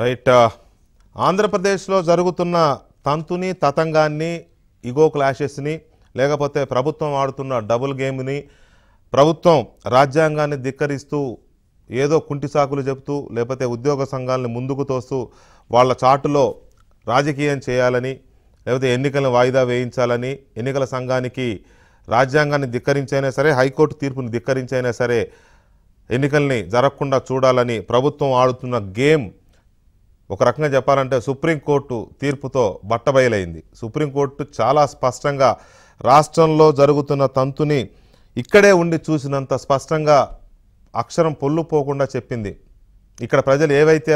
right ఆంధ్రప్రదేశ్లో జరుగుతున్న తంతుని తతంగాన్ని ఇగో క్లాషెస్ని లేకపోతే ప్రభుత్వం ఆడుతున్న డబుల్ గేమ్ని ప్రభుత్వం రాజ్యాంగాన్ని ధిక్కరిస్తూ ఏదో కుంటి సాకులు చెబుతూ లేకపోతే ఉద్యోగ సంఘాలను ముందుకు తోస్తూ వాళ్ళ చాటులో రాజకీయం చేయాలని లేకపోతే ఎన్నికలను వాయిదా వేయించాలని ఎన్నికల సంఘానికి రాజ్యాంగాన్ని ధిక్కరించైనా సరే హైకోర్టు తీర్పుని ధిక్కరించైనా సరే ఎన్నికల్ని జరగకుండా చూడాలని ప్రభుత్వం ఆడుతున్న గేమ్ ఒక రకంగా చెప్పాలంటే సుప్రీంకోర్టు తీర్పుతో బట్టబయలైంది సుప్రీంకోర్టు చాలా స్పష్టంగా రాష్ట్రంలో జరుగుతున్న తంతుని ఇక్కడే ఉండి చూసినంత స్పష్టంగా అక్షరం పొల్లు పోకుండా చెప్పింది ఇక్కడ ప్రజలు ఏవైతే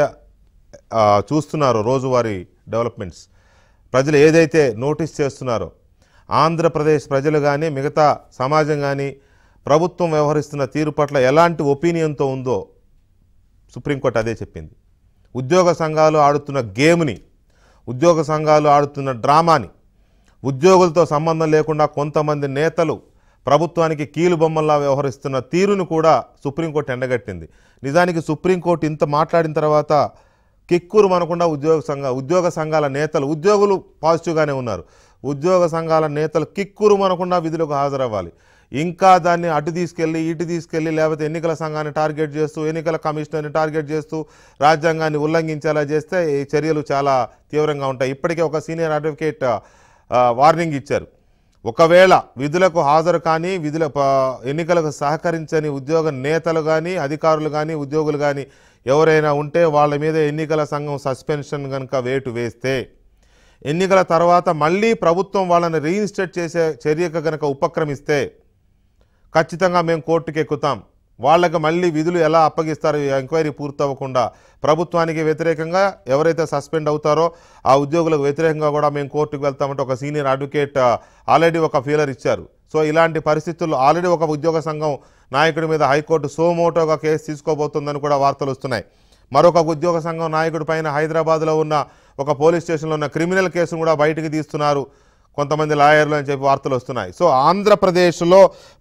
చూస్తున్నారో రోజువారీ డెవలప్మెంట్స్ ప్రజలు ఏదైతే నోటీస్ చేస్తున్నారో ఆంధ్రప్రదేశ్ ప్రజలు కానీ మిగతా సమాజం కానీ ప్రభుత్వం వ్యవహరిస్తున్న తీరు పట్ల ఎలాంటి ఒపీనియన్తో ఉందో సుప్రీంకోర్టు అదే చెప్పింది ఉద్యోగ సంఘాలు ఆడుతున్న గేమ్ని ఉద్యోగ సంఘాలు ఆడుతున్న డ్రామాని ఉద్యోగులతో సంబంధం లేకుండా కొంతమంది నేతలు ప్రభుత్వానికి కీలు బొమ్మల్లా వ్యవహరిస్తున్న తీరును కూడా సుప్రీంకోర్టు ఎండగట్టింది నిజానికి సుప్రీంకోర్టు ఇంత మాట్లాడిన తర్వాత కిక్కురు మనకుండా ఉద్యోగ సంఘ ఉద్యోగ సంఘాల నేతలు ఉద్యోగులు పాజిటివ్గానే ఉన్నారు ఉద్యోగ సంఘాల నేతలు కిక్కురు మనకుండా విధులకు హాజరవ్వాలి ఇంకా దాన్ని అటు తీసుకెళ్ళి ఇటు తీసుకెళ్ళి లేకపోతే ఎన్నికల సంఘాన్ని టార్గెట్ చేస్తూ ఎన్నికల కమిషనర్ని టార్గెట్ చేస్తూ రాజ్యాంగాన్ని ఉల్లంఘించేలా చేస్తే ఈ చర్యలు చాలా తీవ్రంగా ఉంటాయి ఇప్పటికే ఒక సీనియర్ అడ్వకేట్ వార్నింగ్ ఇచ్చారు ఒకవేళ విధులకు హాజరు కానీ విధుల ఎన్నికలకు సహకరించని ఉద్యోగ నేతలు కానీ అధికారులు కానీ ఉద్యోగులు కానీ ఎవరైనా ఉంటే వాళ్ళ మీద ఎన్నికల సంఘం సస్పెన్షన్ కనుక వేటు వేస్తే ఎన్నికల తర్వాత మళ్ళీ ప్రభుత్వం వాళ్ళని రీఇన్స్టేట్ చేసే చర్యకు కనుక ఉపక్రమిస్తే ఖచ్చితంగా మేము కోర్టుకు ఎక్కుతాం వాళ్ళకి మళ్ళీ విధులు ఎలా అప్పగిస్తారు ఎంక్వైరీ పూర్తవ్వకుండా ప్రభుత్వానికి వ్యతిరేకంగా ఎవరైతే సస్పెండ్ అవుతారో ఆ ఉద్యోగులకు వ్యతిరేకంగా కూడా మేము కోర్టుకు వెళ్తామంటే ఒక సీనియర్ అడ్వకేట్ ఆల్రెడీ ఒక ఫీలర్ ఇచ్చారు సో ఇలాంటి పరిస్థితుల్లో ఆల్రెడీ ఒక ఉద్యోగ సంఘం నాయకుడి మీద హైకోర్టు సోమోటోగా కేసు తీసుకోబోతుందని కూడా వార్తలు వస్తున్నాయి మరొక ఉద్యోగ సంఘం నాయకుడి పైన హైదరాబాద్లో ఉన్న ఒక పోలీస్ స్టేషన్లో ఉన్న క్రిమినల్ కేసును కూడా బయటికి తీస్తున్నారు కొంతమంది లాయర్లు అని చెప్పి వార్తలు వస్తున్నాయి సో ఆంధ్రప్రదేశ్లో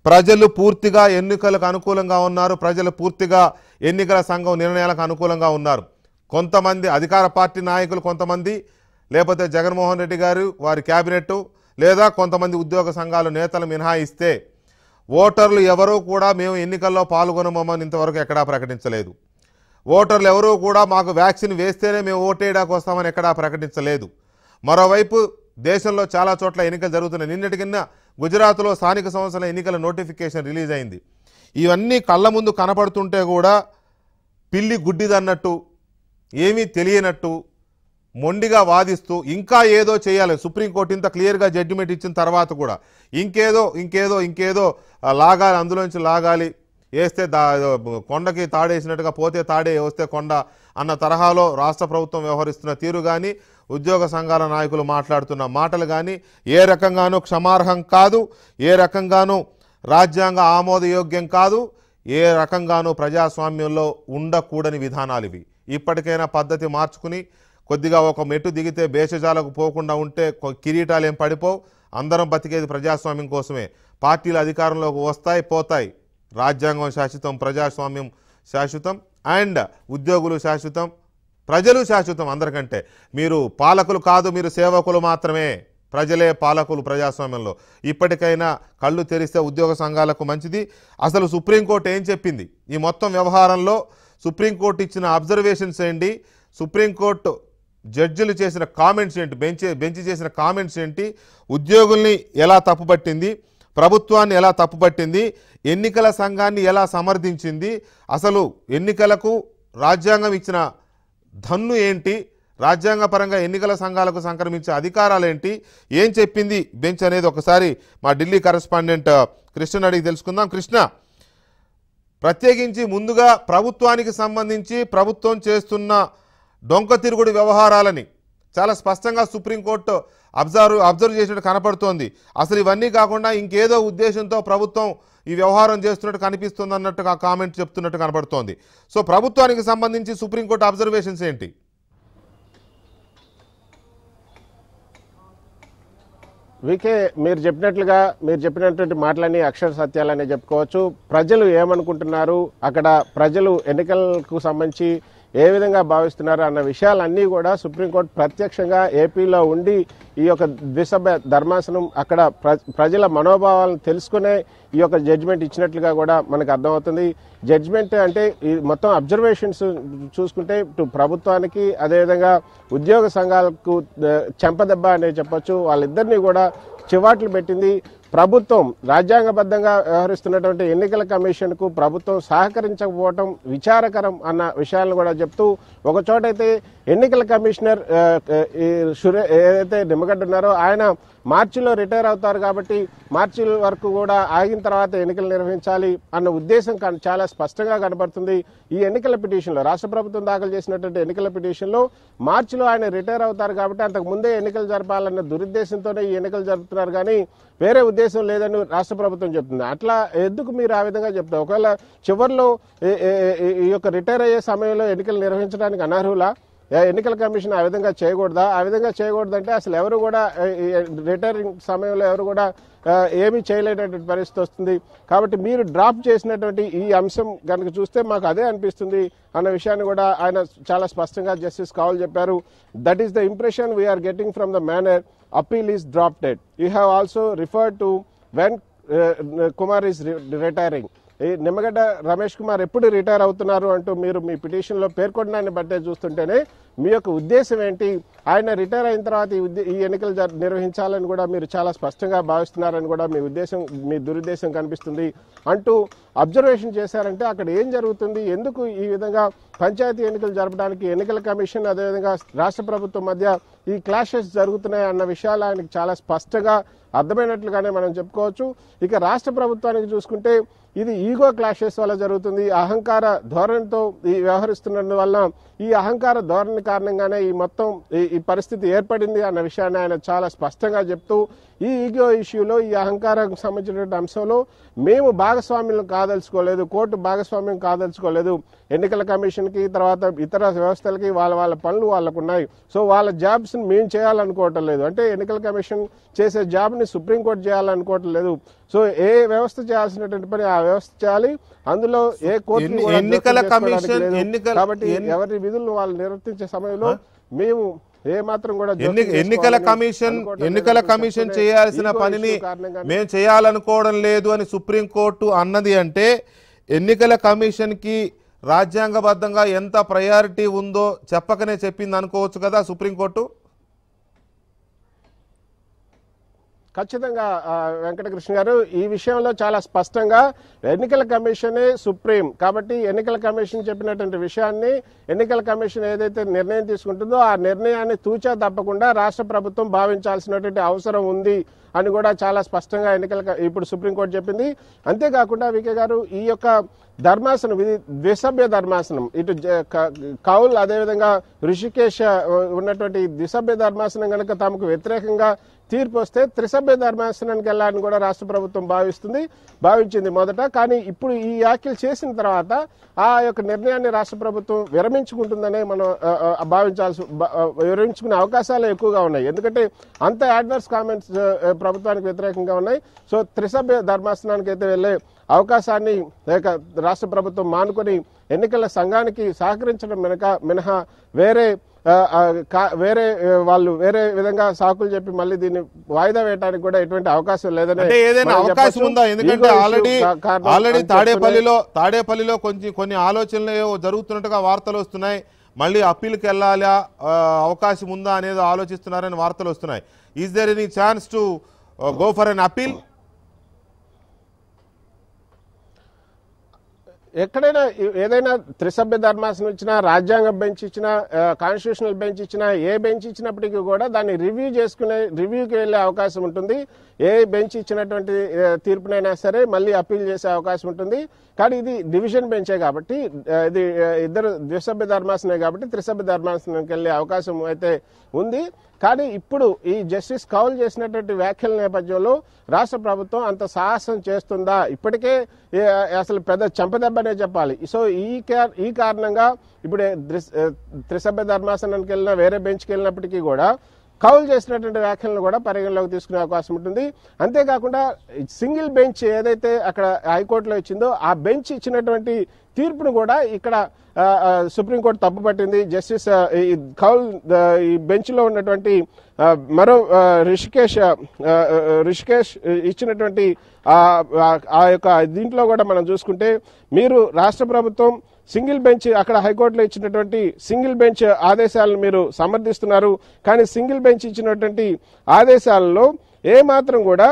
ప్రజలు పూర్తిగా ఎన్నికలకు అనుకూలంగా ఉన్నారు ప్రజలు పూర్తిగా ఎన్నికల సంఘం నిర్ణయాలకు అనుకూలంగా ఉన్నారు కొంతమంది అధికార పార్టీ నాయకులు కొంతమంది లేకపోతే జగన్మోహన్ రెడ్డి గారు వారి క్యాబినెట్ లేదా కొంతమంది ఉద్యోగ సంఘాలు నేతలు మినహాయిస్తే ఓటర్లు ఎవరూ కూడా మేము ఎన్నికల్లో పాల్గొనమని ఇంతవరకు ఎక్కడా ప్రకటించలేదు ఓటర్లు ఎవరూ కూడా మాకు వ్యాక్సిన్ వేస్తేనే మేము ఓటేయడానికి వస్తామని ఎక్కడా ప్రకటించలేదు మరోవైపు దేశంలో చాలా చోట్ల ఎన్నికలు జరుగుతున్నాయి నిన్నటి కింద గుజరాత్లో స్థానిక సంస్థల ఎన్నికల నోటిఫికేషన్ రిలీజ్ అయింది ఇవన్నీ కళ్ళ ముందు కనపడుతుంటే కూడా పిల్లి గుడ్డిదన్నట్టు ఏమీ తెలియనట్టు మొండిగా వాదిస్తూ ఇంకా ఏదో చేయాలి సుప్రీంకోర్టు ఇంత క్లియర్గా జడ్జిమెంట్ ఇచ్చిన తర్వాత కూడా ఇంకేదో ఇంకేదో ఇంకేదో లాగాలి అందులోంచి లాగాలి వేస్తే దా కొండకి తాడేసినట్టుగా పోతే తాడే వస్తే కొండ అన్న తరహాలో రాష్ట్ర ప్రభుత్వం వ్యవహరిస్తున్న తీరు కానీ ఉద్యోగ సంఘాల నాయకులు మాట్లాడుతున్న మాటలు కానీ ఏ రకంగానూ క్షమార్హం కాదు ఏ రకంగానూ రాజ్యాంగ ఆమోదయోగ్యం కాదు ఏ రకంగానూ ప్రజాస్వామ్యంలో ఉండకూడని విధానాలు ఇవి ఇప్పటికైనా పద్ధతి మార్చుకుని కొద్దిగా ఒక మెట్టు దిగితే భేషజాలకు పోకుండా ఉంటే కిరీటాలు ఏం పడిపోవు అందరం బతికేది ప్రజాస్వామ్యం కోసమే పార్టీలు అధికారంలోకి వస్తాయి పోతాయి రాజ్యాంగం శాశ్వతం ప్రజాస్వామ్యం శాశ్వతం అండ్ ఉద్యోగులు శాశ్వతం ప్రజలు శాశ్వతం అందరికంటే మీరు పాలకులు కాదు మీరు సేవకులు మాత్రమే ప్రజలే పాలకులు ప్రజాస్వామ్యంలో ఇప్పటికైనా కళ్ళు తెరిస్తే ఉద్యోగ సంఘాలకు మంచిది అసలు సుప్రీంకోర్టు ఏం చెప్పింది ఈ మొత్తం వ్యవహారంలో సుప్రీంకోర్టు ఇచ్చిన అబ్జర్వేషన్స్ ఏంటి సుప్రీంకోర్టు జడ్జిలు చేసిన కామెంట్స్ ఏంటి బెంచ్ బెంచ్ చేసిన కామెంట్స్ ఏంటి ఉద్యోగుల్ని ఎలా తప్పుపట్టింది ప్రభుత్వాన్ని ఎలా తప్పుపట్టింది ఎన్నికల సంఘాన్ని ఎలా సమర్థించింది అసలు ఎన్నికలకు రాజ్యాంగం ఇచ్చిన ధన్ను ఏంటి రాజ్యాంగపరంగా ఎన్నికల సంఘాలకు సంక్రమించే అధికారాలేంటి ఏం చెప్పింది బెంచ్ అనేది ఒకసారి మా ఢిల్లీ కరెస్పాండెంట్ కృష్ణ అడిగి తెలుసుకుందాం కృష్ణ ప్రత్యేకించి ముందుగా ప్రభుత్వానికి సంబంధించి ప్రభుత్వం చేస్తున్న డొంక తిరుగుడు వ్యవహారాలని చాలా స్పష్టంగా సుప్రీంకోర్టు అబ్జర్వ్ అబ్జర్వ్ చేసినట్టు కనపడుతోంది అసలు ఇవన్నీ కాకుండా ఇంకేదో ఉద్దేశంతో ప్రభుత్వం ఈ వ్యవహారం చేస్తున్నట్టు కనిపిస్తుంది అన్నట్టు ఆ కామెంట్ చెప్తున్నట్టు కనపడుతోంది సో ప్రభుత్వానికి సంబంధించి సుప్రీంకోర్టు అబ్జర్వేషన్స్ ఏంటి వికే మీరు చెప్పినట్లుగా మీరు చెప్పినటువంటి మాటలన్నీ అక్షర సత్యాలనే చెప్పుకోవచ్చు ప్రజలు ఏమనుకుంటున్నారు అక్కడ ప్రజలు ఎన్నికలకు సంబంధించి ఏ విధంగా భావిస్తున్నారు అన్న విషయాలన్నీ కూడా సుప్రీంకోర్టు ప్రత్యక్షంగా ఏపీలో ఉండి ఈ యొక్క ద్విసభ ధర్మాసనం అక్కడ ప్రజల మనోభావాలను తెలుసుకునే ఈ యొక్క జడ్జిమెంట్ ఇచ్చినట్లుగా కూడా మనకు అర్థమవుతుంది జడ్జిమెంట్ అంటే ఈ మొత్తం అబ్జర్వేషన్స్ చూసుకుంటే ఇటు ప్రభుత్వానికి అదేవిధంగా ఉద్యోగ సంఘాలకు చెంపదెబ్బ అనేది చెప్పొచ్చు వాళ్ళిద్దరినీ కూడా చివాట్లు పెట్టింది ప్రభుత్వం రాజ్యాంగబద్ధంగా వ్యవహరిస్తున్నటువంటి ఎన్నికల కమిషన్కు ప్రభుత్వం సహకరించకపోవటం విచారకరం అన్న విషయాలను కూడా చెప్తూ ఒకచోటైతే ఎన్నికల కమిషనర్ ఏదైతే నిమ్మగడ్డ ఉన్నారో ఆయన మార్చిలో రిటైర్ అవుతారు కాబట్టి మార్చి వరకు కూడా ఆగిన తర్వాత ఎన్నికలు నిర్వహించాలి అన్న ఉద్దేశం చాలా స్పష్టంగా కనబడుతుంది ఈ ఎన్నికల పిటిషన్లో రాష్ట్ర ప్రభుత్వం దాఖలు చేసినటువంటి ఎన్నికల పిటిషన్లో మార్చిలో ఆయన రిటైర్ అవుతారు కాబట్టి అంతకు ముందే ఎన్నికలు జరపాలన్న దురుద్దేశంతోనే ఈ ఎన్నికలు జరుపుతున్నారు కానీ వేరే ఉద్దేశం లేదని రాష్ట్ర ప్రభుత్వం చెప్తుంది అట్లా ఎందుకు మీరు ఆ విధంగా చెప్తారు ఒకవేళ చివరిలో ఈ యొక్క రిటైర్ అయ్యే సమయంలో ఎన్నికలు నిర్వహించడానికి అనర్హులా ఎన్నికల కమిషన్ ఆ విధంగా చేయకూడదా ఆ విధంగా చేయకూడదంటే అసలు ఎవరు కూడా రిటైరింగ్ సమయంలో ఎవరు కూడా ఏమీ చేయలేనటువంటి పరిస్థితి వస్తుంది కాబట్టి మీరు డ్రాప్ చేసినటువంటి ఈ అంశం కనుక చూస్తే మాకు అదే అనిపిస్తుంది అన్న విషయాన్ని కూడా ఆయన చాలా స్పష్టంగా జస్టిస్ కావాలి చెప్పారు that is the impression we're getting from the manner appeal is drop dead you have also referred to when Kumar is retiring Nimmagadda Ramesh Kumar ఎప్పుడు రిటైర్ అవుతున్నారు అంటూ మీరు మీ పిటిషన్లో పేర్కొనడాన్ని బట్టే చూస్తుంటేనే మీ యొక్క ఉద్దేశం ఏంటి ఆయన రిటైర్ అయిన తర్వాత ఈ ఎన్నికలు నిర్వహించాలని కూడా మీరు చాలా స్పష్టంగా భావిస్తున్నారని కూడా మీ ఉద్దేశం మీ దురుద్దేశం కనిపిస్తుంది అంటూ అబ్జర్వేషన్ చేశారంటే అక్కడ ఏం జరుగుతుంది ఎందుకు ఈ విధంగా పంచాయతీ ఎన్నికలు జరపడానికి ఎన్నికల కమిషన్ అదేవిధంగా రాష్ట్ర ప్రభుత్వం మధ్య ఈ క్లాషెస్ జరుగుతున్నాయి అన్న విషయాలు ఆయనకు చాలా స్పష్టంగా అర్థమైనట్లుగానే మనం చెప్పుకోవచ్చు ఇక రాష్ట్ర ప్రభుత్వానికి చూసుకుంటే ఇది ఈగో క్లాషెస్ వల్ల జరుగుతుంది అహంకార ధోరణితో ఈ వ్యవహరిస్తున్నందువల్ల వల్ల ఈ అహంకార ధోరణి కారణంగానే ఈ మొత్తం ఈ పరిస్థితి ఏర్పడింది అన్న విషయాన్ని ఆయన చాలా స్పష్టంగా చెప్తూ ఈ ఈగో ఇష్యూలో ఈ అహంకారం సంబంధించినటువంటి అంశంలో మేము భాగస్వామ్యం కాదలుచుకోలేదు కోర్టు భాగస్వామ్యం కాదలుచుకోలేదు ఎన్నికల కమిషన్కి తర్వాత ఇతర వ్యవస్థలకి వాళ్ళ వాళ్ళ పనులు వాళ్ళకు ఉన్నాయి సో వాళ్ళ జాబ్స్ కమిషన్ మేము చేయాలనుకోవటం లేదు అంటే ఎన్నికల కమిషన్ చేసే జాబ్ని సుప్రీంకోర్టు చేయాలనుకోవటం లేదు సో ఏ వ్యవస్థ చేయాల్సినటువంటి పని ఆ వ్యవస్థ చేయాలి అందులో ఏ కోర్టు ఎన్నికల కమిషన్ కాబట్టి ఎవరి విధులను వాళ్ళు నిర్వర్తించే సమయంలో మేము ఏ మాత్రం కూడా ఎన్నికల కమిషన్ ఎన్నికల కమిషన్ చేయాల్సిన పనిని మేము చేయాలనుకోవడం లేదు అని సుప్రీంకోర్టు అన్నది అంటే ఎన్నికల కమిషన్కి రాజ్యాంగబద్ధంగా ఎంత ప్రయారిటీ ఉందో చెప్పకనే చెప్పింది అనుకోవచ్చు కదా సుప్రీంకోర్టు ఖచ్చితంగా వెంకటకృష్ణ గారు ఈ విషయంలో చాలా స్పష్టంగా ఎన్నికల కమిషనే సుప్రీం కాబట్టి ఎన్నికల కమిషన్ చెప్పినటువంటి విషయాన్ని ఎన్నికల కమిషన్ ఏదైతే నిర్ణయం తీసుకుంటుందో ఆ నిర్ణయాన్ని తూచా తప్పకుండా రాష్ట్ర ప్రభుత్వం భావించాల్సినటువంటి అవసరం ఉంది అని కూడా చాలా స్పష్టంగా ఎన్నికల ఇప్పుడు సుప్రీంకోర్టు చెప్పింది అంతేకాకుండా వికే గారు ఈ యొక్క ధర్మాసనం ఇది ద్విసభ్య ధర్మాసనం ఇటు కౌల్ అదేవిధంగా ఋషికేశ ఉన్నటువంటి ద్విసభ్య ధర్మాసనం కనుక తమకు వ్యతిరేకంగా తీర్పు వస్తే త్రిసభ్య ధర్మాసనానికి వెళ్ళాలని కూడా రాష్ట్ర ప్రభుత్వం భావిస్తుంది భావించింది మొదట కానీ ఇప్పుడు ఈ వ్యాఖ్యలు చేసిన తర్వాత ఆ యొక్క నిర్ణయాన్ని రాష్ట్ర ప్రభుత్వం విరమించుకుంటుందనే మనం భావించాల్సి విరమించుకునే అవకాశాలు ఎక్కువగా ఉన్నాయి ఎందుకంటే అంత అడ్వర్స్ కామెంట్స్ ప్రభుత్వానికి వ్యతిరేకంగా ఉన్నాయి సో త్రిసభ్య ధర్మాసనానికి అయితే వెళ్ళే అవకాశాన్ని లేక రాష్ట్ర ప్రభుత్వం మానుకొని ఎన్నికల సంఘానికి సహకరించడం మినక మినహా వేరే వేరే వాళ్ళు వేరే విధంగా సాకులు చెప్పి మళ్ళీ దీన్ని వాయిదా వేయడానికి కూడా ఎటువంటి అవకాశం లేదని ఏదైనా అవకాశం ఉందా ఎందుకంటే ఆల్రెడీ ఆల్రెడీ తాడేపల్లిలో తాడేపల్లిలో కొంచెం కొన్ని ఆలోచనలు జరుగుతున్నట్టుగా వార్తలు వస్తున్నాయి మళ్ళీ అప్పీల్కి వెళ్ళాలా అవకాశం ఉందా అనేది ఆలోచిస్తున్నారని వార్తలు వస్తున్నాయి is there any chance to go for an appeal ఎక్కడైనా ఏదైనా త్రిసభ్య ధర్మాసనం ఇచ్చినా రాజ్యాంగ బెంచ్ ఇచ్చినా కాన్స్టిట్యూషనల్ బెంచ్ ఇచ్చినా ఏ బెంచ్ ఇచ్చినప్పటికీ కూడా దాన్ని రివ్యూ చేసుకునే రివ్యూకి వెళ్ళే అవకాశం ఉంటుంది ఏ బెంచ్ ఇచ్చినటువంటి తీర్పునైనా సరే మళ్ళీ అప్పీల్ చేసే అవకాశం ఉంటుంది కానీ ఇది డివిజన్ బెంచే కాబట్టి ఇది ఇద్దరు ద్విసభ్య ధర్మాసనే కాబట్టి త్రిసభ్య ధర్మాసనంకి వెళ్ళే అవకాశం అయితే ఉంది కానీ ఇప్పుడు ఈ జస్టిస్ కౌల్ చేసినటువంటి వ్యాఖ్యల నేపథ్యంలో రాష్ట్ర ప్రభుత్వం అంత సాహసం చేస్తుందా ఇప్పటికే అసలు పెద్ద చెంపదెబ్బనే చెప్పాలి సో ఈ ఈ కారణంగా ఇప్పుడు త్రిసభ్య ధర్మాసనానికి వెళ్ళిన వేరే బెంచ్కి వెళ్ళినప్పటికీ కూడా కౌల్ చేసినటువంటి వ్యాఖ్యలను కూడా పరిగణలోకి తీసుకునే అవకాశం ఉంటుంది అంతేకాకుండా సింగిల్ బెంచ్ ఏదైతే అక్కడ హైకోర్టులో ఇచ్చిందో ఆ బెంచ్ ఇచ్చినటువంటి తీర్పును కూడా ఇక్కడ సుప్రీంకోర్టు తప్పుపట్టింది జస్టిస్ కౌల్ ఈ బెంచ్లో ఉన్నటువంటి మరో రిషికేష్ రిషికేష్ ఇచ్చినటువంటి ఆ యొక్క దీంట్లో కూడా మనం చూసుకుంటే మీరు రాష్ట్ర ప్రభుత్వం సింగిల్ బెంచ్ అక్కడ హైకోర్టులో ఇచ్చినటువంటి సింగిల్ బెంచ్ ఆదేశాలను మీరు సమర్థిస్తున్నారు కానీ సింగిల్ బెంచ్ ఇచ్చినటువంటి ఆదేశాలలో ఏమాత్రం కూడా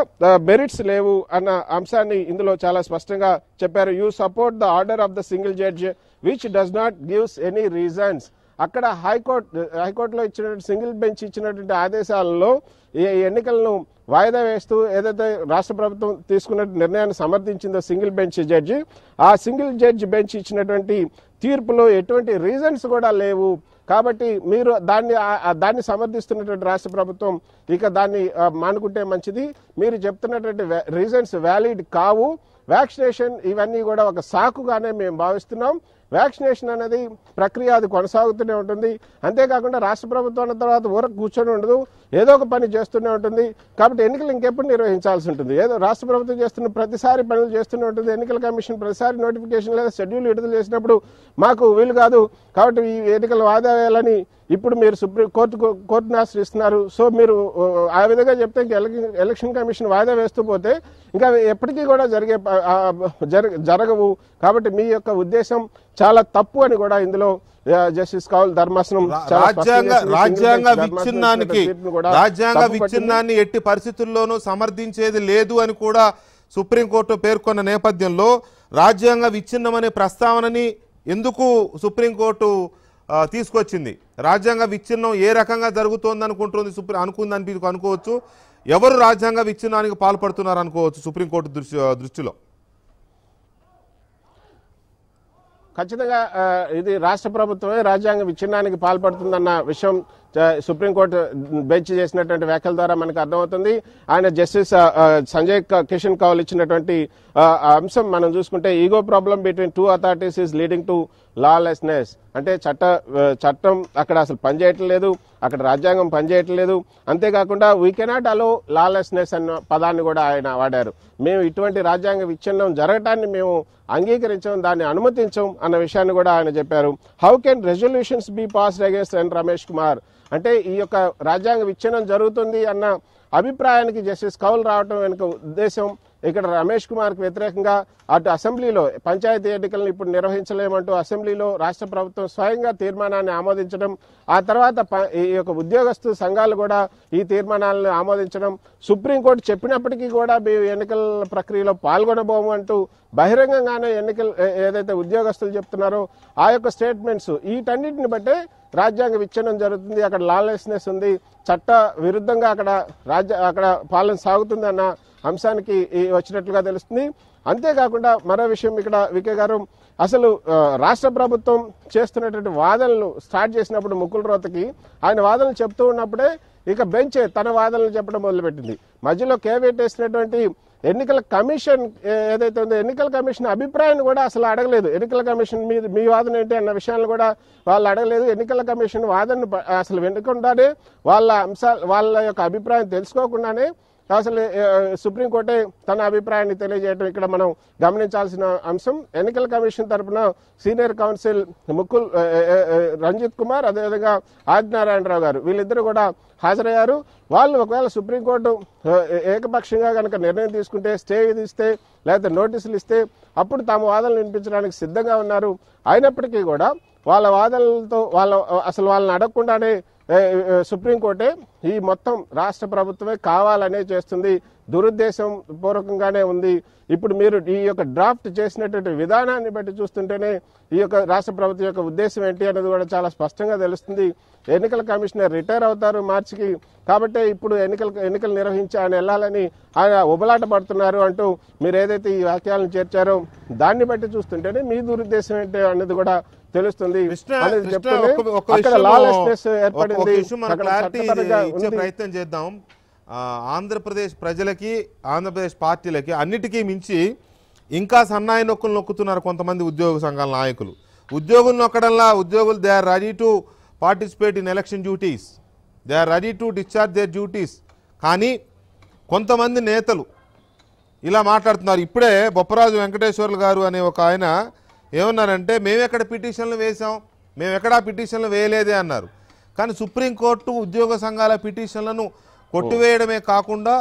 మెరిట్స్ లేవు అన్న అంశాన్ని ఇందులో చాలా స్పష్టంగా చెప్పారు you support the order of the single judge which does not gives any reasons అక్కడ హైకోర్టు హైకోర్టులో ఇచ్చిన సింగిల్ బెంచ్ ఇచ్చినటువంటి ఆదేశాలలో ఈ ఎన్నికలను వాయిదా వేస్తూ ఏదైతే రాష్ట్ర ప్రభుత్వం తీసుకున్న నిర్ణయాన్ని సమర్థించిందో సింగిల్ బెంచ్ జడ్జి ఆ సింగిల్ జడ్జ్ బెంచ్ ఇచ్చినటువంటి తీర్పులో ఎటువంటి రీజన్స్ కూడా లేవు కాబట్టి మీరు దాన్ని దాన్ని సమర్థిస్తున్నటువంటి రాష్ట్ర ప్రభుత్వం ఇక దాన్ని మానుకుంటే మంచిది మీరు చెప్తున్నటువంటి రీజన్స్ వ్యాలిడ్ కావు వ్యాక్సినేషన్ ఇవన్నీ కూడా ఒక సాకుగానే మేము భావిస్తున్నాం వ్యాక్సినేషన్ అనేది ప్రక్రియ అది కొనసాగుతూనే ఉంటుంది అంతేకాకుండా రాష్ట్ర ప్రభుత్వం తర్వాత ఊరకు కూర్చొని ఉండదు ఏదో ఒక పని చేస్తూనే ఉంటుంది కాబట్టి ఎన్నికలు ఇంకెప్పుడు నిర్వహించాల్సి ఉంటుంది ఏదో రాష్ట్ర ప్రభుత్వం చేస్తున్న ప్రతిసారి పనులు చేస్తూనే ఉంటుంది ఎన్నికల కమిషన్ ప్రతిసారి నోటిఫికేషన్ లేదా షెడ్యూల్ విడుదల చేసినప్పుడు మాకు వీలు కాదు కాబట్టి ఈ ఎన్నికల వాదా వేయాలని ఇప్పుడు మీరు సుప్రీం కోర్టు కోర్టును ఆశ్రయిస్తున్నారు సో మీరు ఆ విధంగా చెప్తే ఎలక్షన్ కమిషన్ వాయిదా వేస్తూ పోతే ఇంకా ఎప్పటికీ కూడా జరిగే జరగవు కాబట్టి మీ యొక్క ఉద్దేశం చాలా తప్పు అని కూడా ఇందులో జస్టిస్ కావాలి ధర్మాసనం రాజ్యాంగ రాజ్యాంగ విచ్ఛిన్నానికి రాజ్యాంగ విచ్ఛిన్నాన్ని ఎట్టి పరిస్థితుల్లోనూ సమర్థించేది లేదు అని కూడా సుప్రీంకోర్టు పేర్కొన్న నేపథ్యంలో రాజ్యాంగ విచ్ఛిన్నమనే ప్రస్తావనని ఎందుకు సుప్రీంకోర్టు తీసుకొచ్చింది రాజ్యాంగ విచ్ఛిన్నం ఏ రకంగా జరుగుతోంది అనుకుంటుంది సుప్రీం అనుకుంది అనిపి అనుకోవచ్చు ఎవరు రాజ్యాంగ విచ్ఛిన్నానికి పాల్పడుతున్నారు అనుకోవచ్చు సుప్రీంకోర్టు దృష్టి దృష్టిలో ఖచ్చితంగా ఇది రాష్ట్ర ప్రభుత్వమే రాజ్యాంగ విచ్ఛిన్నానికి పాల్పడుతుందన్న విషయం సుప్రీంకోర్టు బెంచ్ చేసినటువంటి వ్యాఖ్యల ద్వారా మనకు అర్థమవుతుంది ఆయన జస్టిస్ సంజయ్ కిషన్ కౌల్ ఇచ్చినటువంటి అంశం మనం చూసుకుంటే ego problem between two authorities is leading to lawlessness అంటే చట్ట చట్టం అక్కడ అసలు పనిచేయట్లేదు అక్కడ రాజ్యాంగం పనిచేయట్లేదు అంతేకాకుండా వీ కెనాట్ అలో లాలెస్నెస్ అన్న పదాన్ని కూడా ఆయన వాడారు మేము ఇటువంటి రాజ్యాంగ విచ్ఛిన్నం జరగటాన్ని మేము అంగీకరించం దాన్ని అనుమతించం అన్న విషయాన్ని కూడా ఆయన చెప్పారు how can resolutions be passed against N Ramesh Kumar అంటే ఈ యొక్క రాజ్యాంగ విచ్ఛిన్నం జరుగుతుంది అన్న అభిప్రాయానికి జస్టిస్ కౌల్ రావటం వెనుక ఉద్దేశం ఇక్కడ రమేష్ కుమార్కు వ్యతిరేకంగా అటు అసెంబ్లీలో పంచాయతీ ఎన్నికలను ఇప్పుడు నిర్వహించలేమంటూ అసెంబ్లీలో రాష్ట్ర ప్రభుత్వం స్వయంగా తీర్మానాన్ని ఆమోదించడం ఆ తర్వాత ఈ యొక్క ఉద్యోగస్తు సంఘాలు కూడా ఈ తీర్మానాలను ఆమోదించడం సుప్రీంకోర్టు చెప్పినప్పటికీ కూడా మేము ఎన్నికల ప్రక్రియలో పాల్గొనబోము అంటూ బహిరంగంగానే ఎన్నికలు ఏదైతే ఉద్యోగస్తులు చెప్తున్నారో ఆ యొక్క స్టేట్మెంట్స్ వీటన్నిటిని బట్టే రాజ్యాంగ విచ్ఛిన్నం జరుగుతుంది అక్కడ లాలెస్నెస్ ఉంది చట్ట విరుద్ధంగా అక్కడ రాజ్య అక్కడ పాలన సాగుతుందన్న అంశానికి వచ్చినట్లుగా తెలుస్తుంది అంతేకాకుండా మరో విషయం ఇక్కడ వికే గారు అసలు రాష్ట్ర ప్రభుత్వం చేస్తున్నటువంటి వాదనలు స్టార్ట్ చేసినప్పుడు ముకుల్ రోతకి ఆయన వాదనలు చెప్తూ ఉన్నప్పుడే ఇక బెంచ్ తన వాదనలు చెప్పడం మొదలుపెట్టింది మధ్యలో కేవేట్ వేసినటువంటి ఎన్నికల కమిషన్ ఏదైతే ఉందో ఎన్నికల కమిషన్ అభిప్రాయాన్ని కూడా అసలు అడగలేదు ఎన్నికల కమిషన్ మీద మీ వాదన ఏంటి అన్న విషయాలను కూడా వాళ్ళు అడగలేదు ఎన్నికల కమిషన్ వాదనను అసలు వినకుండానే వాళ్ళ అంశాలు వాళ్ళ యొక్క అభిప్రాయం తెలుసుకోకుండానే అసలు సుప్రీంకోర్టే తన అభిప్రాయాన్ని తెలియజేయడం ఇక్కడ మనం గమనించాల్సిన అంశం ఎన్నికల కమిషన్ తరఫున సీనియర్ కౌన్సిల్ ముకుల్ రంజిత్ కుమార్ అదేవిధంగా ఆదినారాయణరావు గారు వీళ్ళిద్దరూ కూడా హాజరయ్యారు వాళ్ళు ఒకవేళ సుప్రీంకోర్టు ఏకపక్షంగా కనుక నిర్ణయం తీసుకుంటే స్టే విధిస్తే లేదా నోటీసులు ఇస్తే అప్పుడు తాము వాదనలు వినిపించడానికి సిద్ధంగా ఉన్నారు అయినప్పటికీ కూడా వాళ్ళ వాదనలతో వాళ్ళ అసలు వాళ్ళని అడగకుండానే సుప్రీంకోర్టే ఈ మొత్తం రాష్ట్ర ప్రభుత్వమే కావాలనే చేస్తుంది దురుద్దేశం పూర్వకంగానే ఉంది ఇప్పుడు మీరు ఈ యొక్క డ్రాఫ్ట్ చేసినటువంటి విధానాన్ని బట్టి చూస్తుంటేనే ఈ యొక్క రాష్ట్ర ప్రభుత్వం యొక్క ఉద్దేశం ఏంటి అనేది కూడా చాలా స్పష్టంగా తెలుస్తుంది ఎన్నికల కమిషనర్ రిటైర్ అవుతారు మార్చికి కాబట్టి ఇప్పుడు ఎన్నికల ఎన్నికలు నిర్వహించి ఆయన వెళ్ళాలని ఆయన ఉబలాట పడుతున్నారు అంటూ మీరు ఏదైతే ఈ వ్యాఖ్యలను చేర్చారో దాన్ని బట్టి చూస్తుంటేనే మీ దురుద్దేశం ఏంటి అనేది కూడా తెలుస్తుంది ప్రయత్నం చేద్దాం ఆంధ్రప్రదేశ్ ప్రజలకి ఆంధ్రప్రదేశ్ పార్టీలకి అన్నిటికీ మించి ఇంకా సన్నాయి నొక్కులు నొక్కుతున్నారు కొంతమంది ఉద్యోగ సంఘాల నాయకులు ఉద్యోగులు నొక్కడంలా ఉద్యోగులు they are ready to participate in election duties they are ready to discharge their duties కానీ కొంతమంది నేతలు ఇలా మాట్లాడుతున్నారు ఇప్పుడే బొప్పరాజు వెంకటేశ్వర్లు గారు అనే ఒక ఆయన ఏమన్నారంటే మేమెక్కడ పిటిషన్లు వేసాం మేము ఎక్కడా పిటిషన్లు వేయలేదే అన్నారు కానీ సుప్రీంకోర్టు ఉద్యోగ సంఘాల పిటిషన్లను కొట్టువేయడమే కాకుండా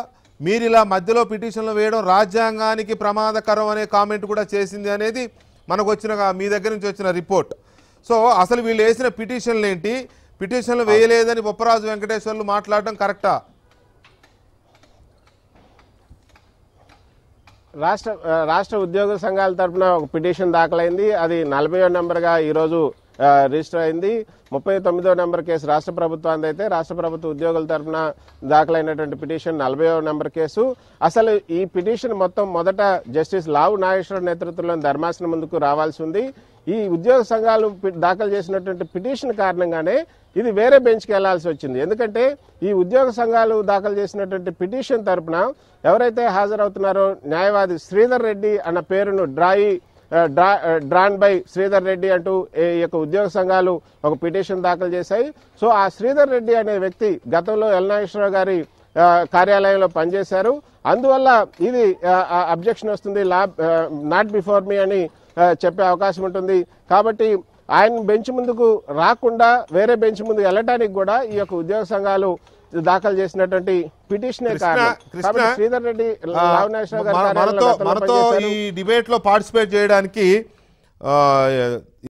మీరు ఇలా మధ్యలో పిటిషన్లు వేయడం రాజ్యాంగానికి ప్రమాదకరం అనే కామెంట్ కూడా చేసింది అనేది మనకు వచ్చిన మీ దగ్గర నుంచి వచ్చిన రిపోర్ట్ సో అసలు వీళ్ళు వేసిన పిటిషన్లు ఏంటి పిటిషన్లు వేయలేదని బొప్పరాజు వెంకటేశ్వర్లు మాట్లాడడం కరెక్టా రాష్ట్ర రాష్ట్ర ఉద్యోగ సంఘాల తరఫున ఒక పిటిషన్ దాఖలైంది అది నలభై నెంబర్గా ఈరోజు రిజిస్టర్ అయింది ముప్పై తొమ్మిదో నెంబర్ కేసు రాష్ట్ర ప్రభుత్వాన్ని అయితే రాష్ట్ర ప్రభుత్వ ఉద్యోగుల తరఫున దాఖలైనటువంటి పిటిషన్ నలభైవ నెంబర్ కేసు అసలు ఈ పిటిషన్ మొత్తం మొదట జస్టిస్ లావు నాగేశ్వర నేతృత్వంలోని ధర్మాసనం ముందుకు రావాల్సి ఉంది ఈ ఉద్యోగ సంఘాలు దాఖలు చేసినటువంటి పిటిషన్ కారణంగానే ఇది వేరే బెంచ్కి వెళ్లాల్సి వచ్చింది ఎందుకంటే ఈ ఉద్యోగ సంఘాలు దాఖలు చేసినటువంటి పిటిషన్ తరఫున ఎవరైతే హాజరవుతున్నారో న్యాయవాది శ్రీధర్ రెడ్డి అన్న పేరును డ్రాయి draw drawn by Sridhar Reddy అంటూ ఈ యొక్క ఉద్యోగ సంఘాలు ఒక పిటిషన్ దాఖలు చేశాయి సో ఆ శ్రీధర్ రెడ్డి అనే వ్యక్తి గతంలో నాగేశ్వరరావు గారి కార్యాలయంలో పనిచేశారు అందువల్ల ఇది అబ్జెక్షన్ వస్తుంది లాబ్ నాట్ బిఫోర్ మీ అని చెప్పే అవకాశం ఉంటుంది కాబట్టి ఆయన బెంచ్ ముందుకు రాకుండా వేరే బెంచ్ ముందుకు వెళ్ళటానికి కూడా ఈ యొక్క ఉద్యోగ సంఘాలు దాఖలు చేసినటువంటి పిటిషన్ శ్రీధర్ రెడ్డి మనతో మనతో ఈ డిబేట్ లో పార్టిసిపేట్ చేయడానికి